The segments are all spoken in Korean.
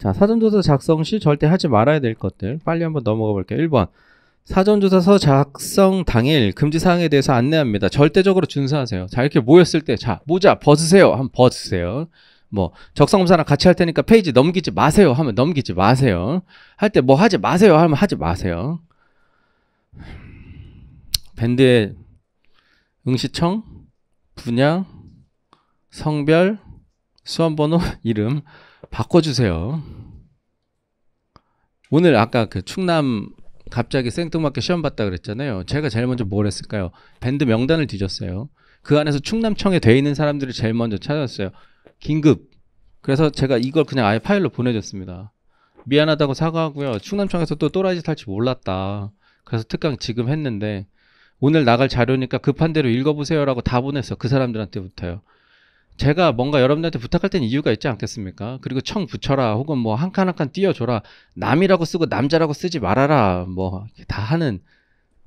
자, 사전조사 작성 시 절대 하지 말아야 될 것들 빨리 한번 넘어가 볼게요. 1번 사전조사서 작성 당일 금지사항에 대해서 안내합니다. 절대적으로 준수하세요. 자, 이렇게 모였을 때, 자, 모자 벗으세요. 한번 벗으세요. 뭐, 적성검사랑 같이 할 테니까 페이지 넘기지 마세요. 하면 넘기지 마세요. 할 때 뭐 하지 마세요. 하면 하지 마세요. 밴드의 응시청, 분양 성별, 수험번호, 이름, 바꿔주세요. 오늘 아까 그 충남 갑자기 생뚱맞게 시험 봤다 그랬잖아요. 제가 제일 먼저 뭘 했을까요? 밴드 명단을 뒤졌어요. 그 안에서 충남청에 돼 있는 사람들을 제일 먼저 찾았어요. 긴급. 그래서 제가 이걸 그냥 아예 파일로 보내줬습니다. 미안하다고 사과하고요. 충남청에서 또 또라지 탈지 몰랐다. 그래서 특강 지금 했는데 오늘 나갈 자료니까 급한 대로 읽어보세요라고 다 보냈어. 그 사람들한테부터요. 제가 뭔가 여러분들한테 부탁할 땐 이유가 있지 않겠습니까? 그리고 청 붙여라 혹은 뭐 한 칸 한 칸 띄워줘라 남이라고 쓰고 남자라고 쓰지 말아라 뭐 다 하는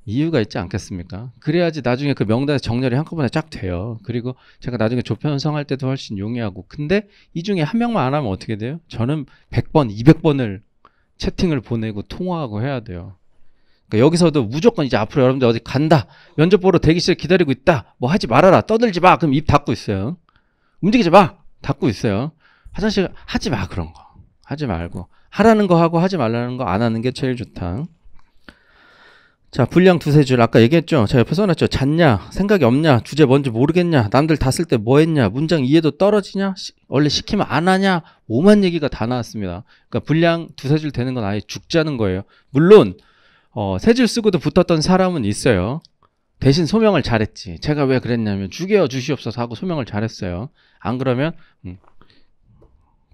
이유가 있지 않겠습니까? 그래야지 나중에 그 명단에 정렬이 한꺼번에 쫙 돼요. 그리고 제가 나중에 조편성할 때도 훨씬 용이하고. 근데 이 중에 한 명만 안 하면 어떻게 돼요? 저는 100번, 200번을 채팅을 보내고 통화하고 해야 돼요. 그러니까 여기서도 무조건 이제 앞으로 여러분들 어디 간다. 면접 보러 대기실 기다리고 있다. 뭐 하지 말아라. 떠들지 마. 그럼 입 닫고 있어요. 움직이지 마! 닫고 있어요. 화장실 하지 마 그런 거. 하지 말고 하라는 거 하고 하지 말라는 거 안 하는 게 제일 좋다. 자, 분량 두세 줄 아까 얘기했죠. 제가 옆에 써놨죠. 잤냐? 생각이 없냐? 주제 뭔지 모르겠냐? 남들 다 쓸 때 뭐 했냐? 문장 이해도 떨어지냐? 시, 원래 시키면 안 하냐? 오만 얘기가 다 나왔습니다. 그러니까 분량 두세 줄 되는 건 아예 죽자는 거예요. 물론 어, 세 줄 쓰고도 붙었던 사람은 있어요. 대신 소명을 잘했지. 제가 왜 그랬냐면 죽여 주시옵소서 하고 소명을 잘했어요. 안 그러면 음,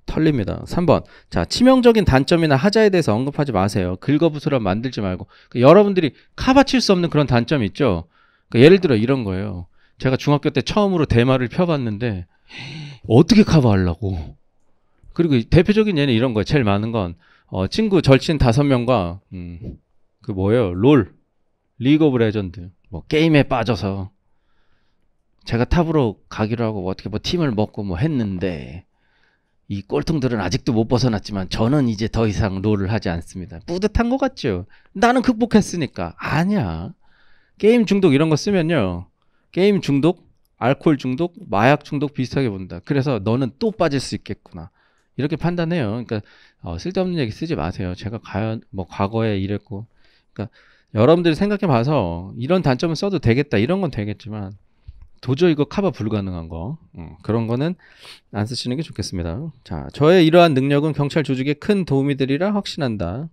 털립니다. 3번. 자, 치명적인 단점이나 하자에 대해서 언급하지 마세요. 긁어부스럼 만들지 말고. 그러니까 여러분들이 카바칠 수 없는 그런 단점이 있죠. 그러니까 예를 들어 이런 거예요. 제가 중학교 때 처음으로 대마를 펴봤는데 어떻게 카바하려고. 그리고 대표적인 예는 이런 거예요. 제일 많은 건 어, 친구 절친 5 명과 음, 그 뭐예요? 롤, 리그 오브 레전드. 뭐 게임에 빠져서 제가 탑으로 가기로 하고 뭐 어떻게 뭐 팀을 먹고 뭐 했는데 이 꼴통들은 아직도 못 벗어났지만 저는 이제 더 이상 롤을 하지 않습니다. 뿌듯한 것 같죠? 나는 극복했으니까. 아니야. 게임 중독 이런 거 쓰면요. 게임 중독, 알코올 중독, 마약 중독 비슷하게 본다. 그래서 너는 또 빠질 수 있겠구나. 이렇게 판단해요. 그러니까 어, 쓸데없는 얘기 쓰지 마세요. 제가 과연 뭐 과거에 이랬고, 그러니까 여러분들이 생각해 봐서 이런 단점은 써도 되겠다 이런 건 되겠지만 도저히 이거 커버 불가능한 거 음, 그런 거는 안 쓰시는 게 좋겠습니다. 자, 저의 이러한 능력은 경찰 조직에 큰 도움이 되리라 확신한다.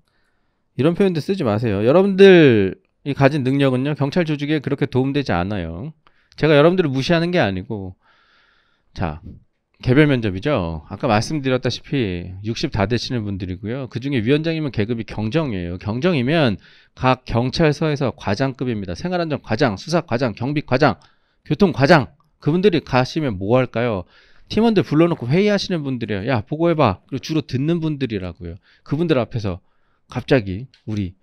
이런 표현도 쓰지 마세요. 여러분들이 가진 능력은요 경찰 조직에 그렇게 도움되지 않아요. 제가 여러분들을 무시하는 게 아니고 자 개별 면접이죠. 아까 말씀드렸다시피 60 다 되시는 분들이고요. 그 중에 위원장이면 계급이 경정이에요. 경정이면 각 경찰서에서 과장급입니다. 생활안전 과장, 수사 과장, 경비 과장, 교통 과장. 그분들이 가시면 뭐 할까요? 팀원들 불러놓고 회의하시는 분들이에요. 야, 보고해봐. 그리고 주로 듣는 분들이라고요. 그분들 앞에서 갑자기 우리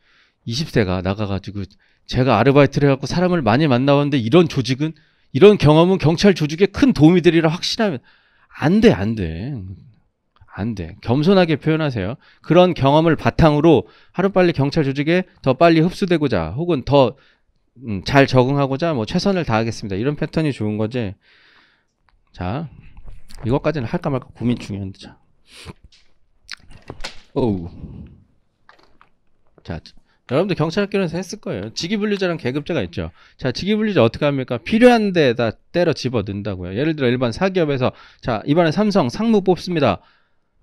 20세가 나가가지고 제가 아르바이트를 해갖고 사람을 많이 만나봤는데 이런 조직은 이런 경험은 경찰 조직에 큰 도움이 되리라 확신하면 안 돼, 안 돼. 안 돼. 겸손하게 표현하세요. 그런 경험을 바탕으로 하루빨리 경찰 조직에 더 빨리 흡수되고자 혹은 더잘 음, 적응하고자 뭐 최선을 다하겠습니다. 이런 패턴이 좋은 거지. 자, 이것까지는 할까 말까 고민 중이었는데. 자. 오우. 자, 여러분들 경찰학교에서 했을 거예요. 직위분류자랑 계급제가 있죠. 자, 직위분류자 어떻게 합니까? 필요한 데다 때려 집어 넣는다고요. 예를 들어 일반 사기업에서 자, 이번에 삼성 상무 뽑습니다.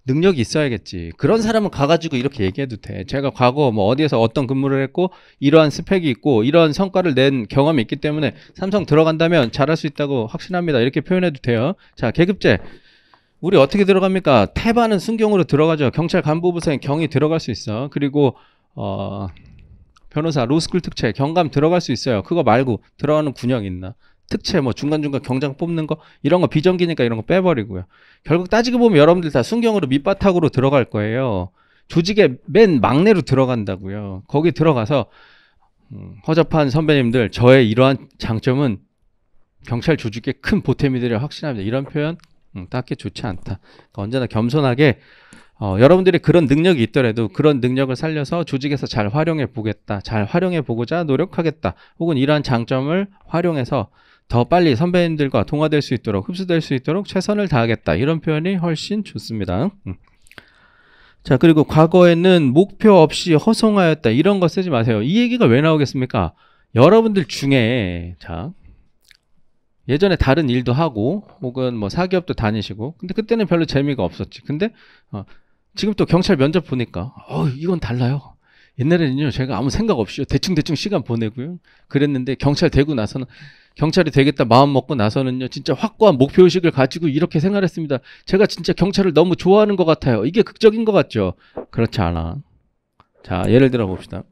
능력이 있어야겠지. 그런 사람은 가가지고 이렇게 얘기해도 돼. 제가 과거 뭐 어디에서 어떤 근무를 했고 이러한 스펙이 있고 이런 성과를 낸 경험이 있기 때문에 삼성 들어간다면 잘할 수 있다고 확신합니다. 이렇게 표현해도 돼요. 자, 계급제. 우리 어떻게 들어갑니까? 태반은 순경으로 들어가죠. 경찰 간부부생엔 경이 들어갈 수 있어. 그리고 어 변호사 로스쿨 특채 경감 들어갈 수 있어요. 그거 말고 들어가는 군형 있나? 특채 뭐 중간중간 경장 뽑는 거 이런 거 비정기니까 이런 거 빼버리고요. 결국 따지고 보면 여러분들 다 순경으로 밑바닥으로 들어갈 거예요. 조직의 맨 막내로 들어간다고요. 거기 들어가서 음, 허접한 선배님들 저의 이러한 장점은 경찰 조직의큰 보탬이 되려 확신합니다. 이런 표현 음, 딱히 좋지 않다. 그러니까 언제나 겸손하게 어, 여러분들이 그런 능력이 있더라도 그런 능력을 살려서 조직에서 잘 활용해 보겠다, 잘 활용해 보고자 노력하겠다, 혹은 이러한 장점을 활용해서 더 빨리 선배님들과 통화될수 있도록 흡수될 수 있도록 최선을 다하겠다 이런 표현이 훨씬 좋습니다. 음. 자 그리고 과거에는 목표 없이 허송하였다 이런 거 쓰지 마세요. 이 얘기가 왜 나오겠습니까? 여러분들 중에 자 예전에 다른 일도 하고 혹은 뭐 사기업도 다니시고 근데 그때는 별로 재미가 없었지 근데 어, 지금 또 경찰 면접 보니까 어 이건 달라요. 옛날에는요 제가 아무 생각 없이요 대충 대충 시간 보내고요 그랬는데 경찰 되고 나서는 경찰이 되겠다 마음 먹고 나서는요 진짜 확고한 목표 의식을 가지고 이렇게 생활했습니다. 제가 진짜 경찰을 너무 좋아하는 것 같아요. 이게 극적인 것 같죠? 그렇지 않아. 자 예를 들어 봅시다.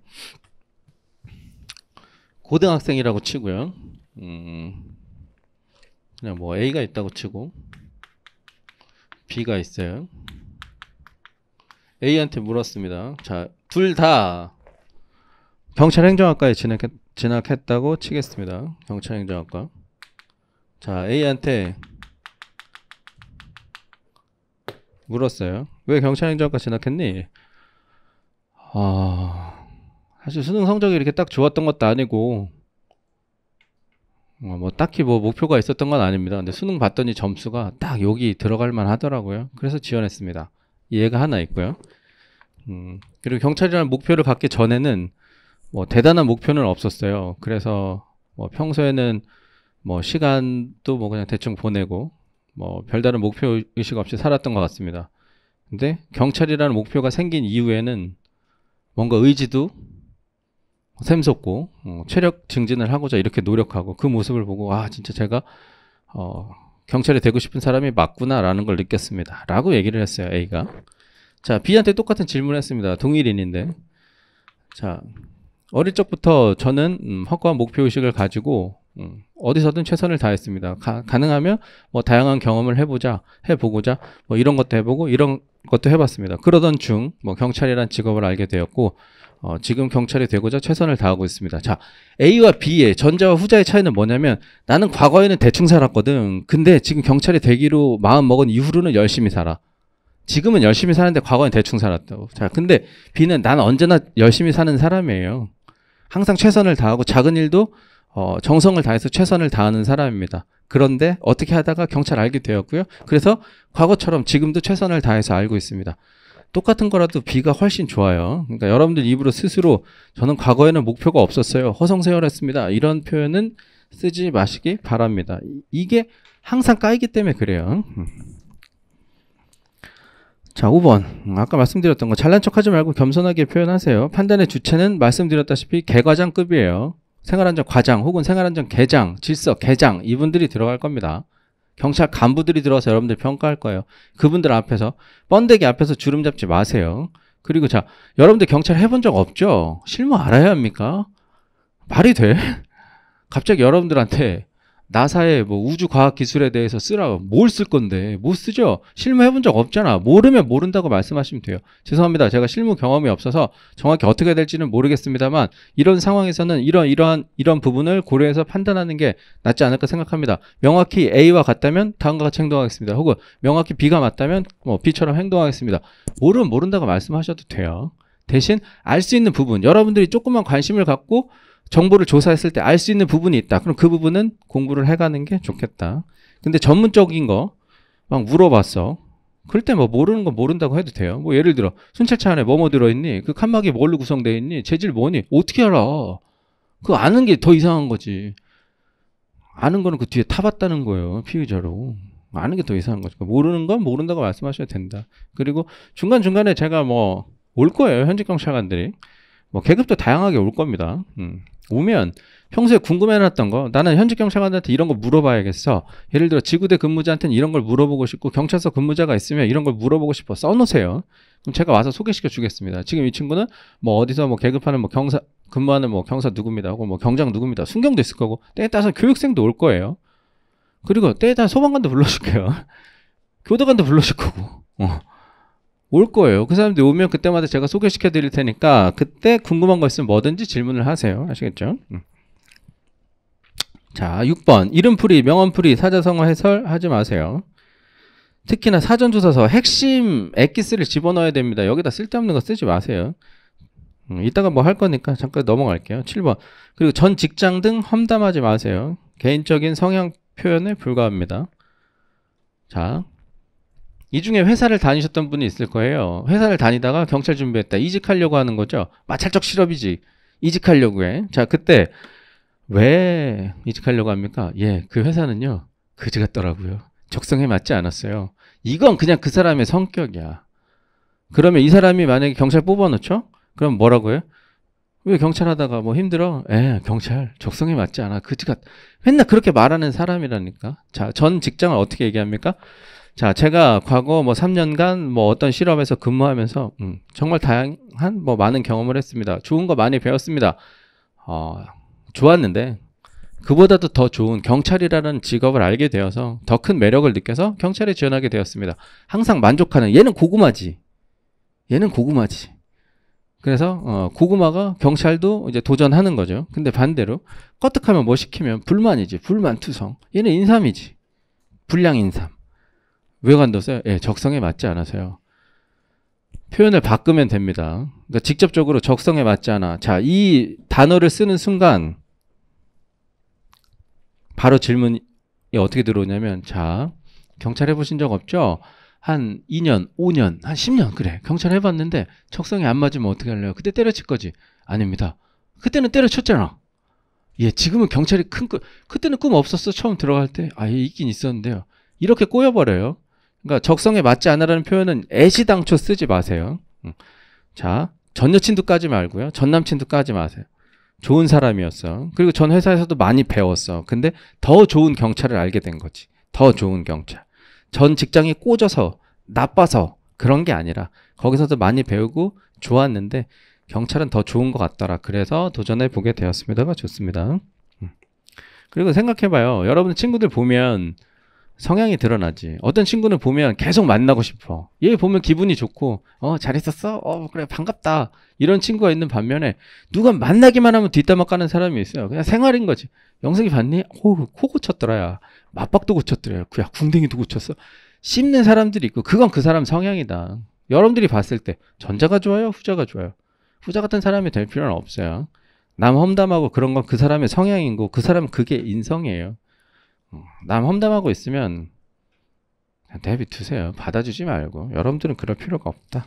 고등학생이라고 치고요. 음, 그냥 뭐 A가 있다고 치고 B가 있어요. A한테 물었습니다. 자, 둘 다 경찰 행정학과에 진학했, 진학했다고 치겠습니다. 경찰 행정학과. 자, A한테 물었어요. 왜 경찰 행정학과 진학했니? 아, 사실 수능 성적이 이렇게 딱 좋았던 것도 아니고, 어, 뭐 딱히 뭐 목표가 있었던 건 아닙니다. 근데 수능 봤더니 점수가 딱 여기 들어갈 만 하더라고요. 그래서 지원했습니다. 이해가 하나 있고요. 음, 그리고 경찰이라는 목표를 갖기 전에는 뭐 대단한 목표는 없었어요. 그래서 뭐 평소에는 뭐 시간도 뭐 그냥 대충 보내고 뭐 별다른 목표 의식 없이 살았던 것 같습니다. 근데 경찰이라는 목표가 생긴 이후에는 뭔가 의지도 샘솟고 어, 체력 증진을 하고자 이렇게 노력하고 그 모습을 보고 아 진짜 제가 어, 경찰이 되고 싶은 사람이 맞구나라는 걸 느꼈습니다. 라고 얘기를 했어요. A가. 자, B한테 똑같은 질문을 했습니다. 동일인인데. 자, 어릴 적부터 저는 음, 허구한 목표의식을 가지고 음, 어디서든 최선을 다했습니다. 가, 능하면뭐 다양한 경험을 해보자, 해보고자 뭐 이런 것도 해보고 이런 것도 해봤습니다. 그러던 중뭐 경찰이란 직업을 알게 되었고 어, 지금 경찰이 되고자 최선을 다하고 있습니다. 자, A와 B의 전자와 후자의 차이는 뭐냐면 나는 과거에는 대충 살았거든. 근데 지금 경찰이 되기로 마음 먹은 이후로는 열심히 살아. 지금은 열심히 사는데 과거엔 대충 살았다고. 자, 근데 B는 난 언제나 열심히 사는 사람이에요. 항상 최선을 다하고 작은 일도 어, 정성을 다해서 최선을 다하는 사람입니다. 그런데 어떻게 하다가 경찰 알게 되었고요. 그래서 과거처럼 지금도 최선을 다해서 알고 있습니다. 똑같은 거라도 비가 훨씬 좋아요. 그러니까 여러분들 입으로 스스로 저는 과거에는 목표가 없었어요. 허성세월했습니다 이런 표현은 쓰지 마시기 바랍니다. 이게 항상 까이기 때문에 그래요. 자, 5번. 음, 아까 말씀드렸던 거 잘난 척하지 말고 겸손하게 표현하세요. 판단의 주체는 말씀드렸다시피 개과장급이에요. 생활안전 과장 혹은 생활안전 계장 질서 개장 이분들이 들어갈 겁니다. 경찰 간부들이 들어와서 여러분들 평가할 거예요. 그분들 앞에서 번데기 앞에서 주름 잡지 마세요. 그리고 자, 여러분들 경찰 해본 적 없죠? 실무 알아야 합니까? 말이 돼? 갑자기 여러분들한테 나사의 뭐 우주 과학 기술에 대해서 쓰라고 뭘 쓸 건데 못 뭐 쓰죠 실무 해본 적 없잖아 모르면 모른다고 말씀하시면 돼요 죄송합니다 제가 실무 경험이 없어서 정확히 어떻게 될지는 모르겠습니다만 이런 상황에서는 이런 이러한 이런 부분을 고려해서 판단하는 게 낫지 않을까 생각합니다 명확히 A와 같다면 다음과 같이 행동하겠습니다 혹은 명확히 B가 맞다면 뭐 B처럼 행동하겠습니다 모르면 모른다고 말씀하셔도 돼요 대신 알 수 있는 부분 여러분들이 조금만 관심을 갖고 정보를 조사했을 때 알 수 있는 부분이 있다. 그럼 그 부분은 공부를 해가는 게 좋겠다. 근데 전문적인 거 막 물어봤어. 그럴 때 뭐 모르는 건 모른다고 해도 돼요. 뭐 예를 들어 순찰차 안에 뭐 뭐 들어있니? 그 칸막이 뭘로 구성되어 있니? 재질 뭐니? 어떻게 알아? 그 아는 게 더 이상한 거지. 아는 거는 그 뒤에 타봤다는 거예요. 피의자로. 아는 게 더 이상한 거지 그러니까 모르는 건 모른다고 말씀하셔야 된다. 그리고 중간중간에 제가 뭐 올 거예요. 현직 경찰관들이. 뭐 계급도 다양하게 올 겁니다. 음. 오면 평소에 궁금해놨던 거 나는 현직 경찰관한테 이런 거 물어봐야겠어 예를 들어 지구대 근무자한테는 이런 걸 물어보고 싶고 경찰서 근무자가 있으면 이런 걸 물어보고 싶어 써놓으세요 그럼 제가 와서 소개시켜 주겠습니다 지금 이 친구는 뭐 어디서 뭐 계급하는 뭐 경사 근무하는 뭐 경사 누굽니다 하고 뭐 경장 누굽니다 순경도 있을 거고 때에 따라서 교육생도 올 거예요 그리고 때에 따라 소방관도 불러줄 게요 교도관도 불러줄 거고 어. 올 거예요. 그 사람들이 오면 그때마다 제가 소개시켜 드릴 테니까 그때 궁금한 거 있으면 뭐든지 질문을 하세요. 아시겠죠? 음. 자, 6번. 이름풀이, 명언풀이, 사자성어 해설 하지 마세요. 특히나 사전조사서 핵심 엑기스를 집어넣어야 됩니다. 여기다 쓸데없는 거 쓰지 마세요. 음, 이따가 뭐 할 거니까 잠깐 넘어갈게요. 7번. 그리고 전 직장 등 험담하지 마세요. 개인적인 성향 표현에 불과합니다. 자, 이 중에 회사를 다니셨던 분이 있을 거예요. 회사를 다니다가 경찰 준비했다. 이직하려고 하는 거죠. 마찰적 실업이지. 이직하려고 해. 자, 그때 왜 이직하려고 합니까? 예, 그 회사는요. 그지 같더라고요. 적성에 맞지 않았어요. 이건 그냥 그 사람의 성격이야. 그러면 이 사람이 만약에 경찰 뽑아놓죠? 그럼 뭐라고 해요? 왜 경찰 하다가 뭐 힘들어? 에, 예, 경찰. 적성에 맞지 않아. 그지 같, 맨날 그렇게 말하는 사람이라니까. 자, 전 직장을 어떻게 얘기합니까? 자, 제가 과거 뭐 3년간 뭐 어떤 실험에서 근무하면서 음, 정말 다양한 뭐 많은 경험을 했습니다. 좋은 거 많이 배웠습니다. 어, 좋았는데 그보다도 더 좋은 경찰이라는 직업을 알게 되어서 더 큰 매력을 느껴서 경찰에 지원하게 되었습니다. 항상 만족하는 얘는 고구마지. 얘는 고구마지. 그래서 어, 고구마가 경찰도 이제 도전하는 거죠. 근데 반대로 껐득하면 뭐 시키면 불만이지. 불만투성. 얘는 인삼이지. 불량 인삼. 왜관뒀세요 예, 적성에 맞지 않아서요. 표현을 바꾸면 됩니다. 그러니까 직접적으로 적성에 맞지 않아. 자, 이 단어를 쓰는 순간 바로 질문이 어떻게 들어오냐면 자, 경찰 해보신 적 없죠? 한 2년, 5년, 한 10년 그래. 경찰 해봤는데 적성에 안 맞으면 어떻게 할래요? 그때 때려칠 거지. 아닙니다. 그때는 때려쳤잖아. 예, 지금은 경찰이 큰 꿈, 그때는 꿈 없었어. 처음 들어갈 때. 아, 예, 있긴 있었는데요. 이렇게 꼬여버려요. 그러니까 적성에 맞지 않아라는 표현은 애시당초 쓰지 마세요. 음. 자, 전 여친도 까지 말고요. 전 남친도 까지 마세요. 좋은 사람이었어. 그리고 전 회사에서도 많이 배웠어. 근데 더 좋은 경찰을 알게 된 거지. 더 좋은 경찰. 전 직장이 꽂아서 나빠서 그런 게 아니라 거기서도 많이 배우고 좋았는데 경찰은 더 좋은 것 같더라. 그래서 도전해 보게 되었습니다가 좋습니다. 음. 그리고 생각해봐요. 여러분 친구들 보면 성향이 드러나지. 어떤 친구는 보면 계속 만나고 싶어. 얘 보면 기분이 좋고, 어, 잘했었어? 어, 그래, 반갑다. 이런 친구가 있는 반면에, 누가 만나기만 하면 뒷담화 까는 사람이 있어요. 그냥 생활인 거지. 영석이 봤니? 호, 코 고쳤더라, 야. 맞박도 고쳤더라, 야. 그 야, 궁뎅이도 고쳤어. 씹는 사람들이 있고, 그건 그 사람 성향이다. 여러분들이 봤을 때, 전자가 좋아요? 후자가 좋아요? 후자 같은 사람이 될 필요는 없어요. 남 험담하고 그런 건 그 사람의 성향이고, 그 사람은 그게 인성이에요. 어, 남 험담하고 있으면 내비 두세요. 받아주지 말고 여러분들은 그럴 필요가 없다.